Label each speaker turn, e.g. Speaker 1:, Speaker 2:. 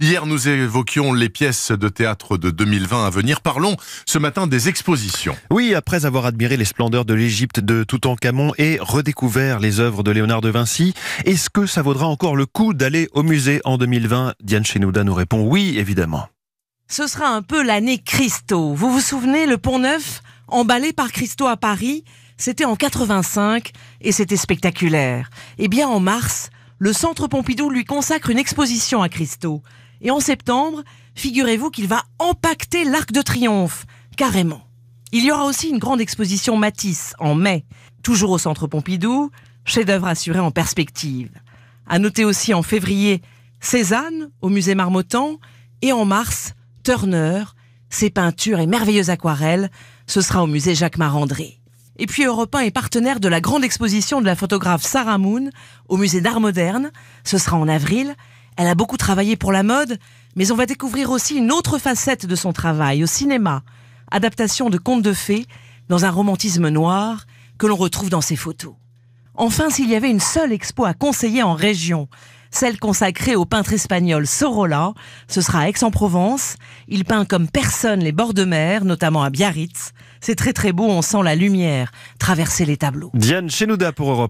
Speaker 1: Hier, nous évoquions les pièces de théâtre de 2020 à venir. Parlons ce matin des expositions. Oui, après avoir admiré les splendeurs de l'Égypte de Toutankhamon et redécouvert les œuvres de Léonard de Vinci, est-ce que ça vaudra encore le coup d'aller au musée en 2020 Diane Chenouda nous répond oui, évidemment.
Speaker 2: Ce sera un peu l'année Christo. Vous vous souvenez, le Pont Neuf, emballé par Christo à Paris, c'était en 85 et c'était spectaculaire. Eh bien, en mars, le Centre Pompidou lui consacre une exposition à Christo. Et en septembre, figurez-vous qu'il va empacter l'Arc de Triomphe, carrément. Il y aura aussi une grande exposition Matisse en mai, toujours au Centre Pompidou, chef-d'œuvre assuré en perspective. À noter aussi en février Cézanne au musée Marmottan et en mars Turner, ses peintures et merveilleuses aquarelles, ce sera au musée Jacques Marandré. Et puis Europe est partenaire de la grande exposition de la photographe Sarah Moon au musée d'art moderne, ce sera en avril elle a beaucoup travaillé pour la mode, mais on va découvrir aussi une autre facette de son travail au cinéma, adaptation de contes de fées dans un romantisme noir que l'on retrouve dans ses photos. Enfin, s'il y avait une seule expo à conseiller en région, celle consacrée au peintre espagnol Sorolla, ce sera Aix-en-Provence. Il peint comme personne les bords de mer, notamment à Biarritz. C'est très très beau, on sent la lumière traverser les tableaux.
Speaker 1: Diane Chenouda pour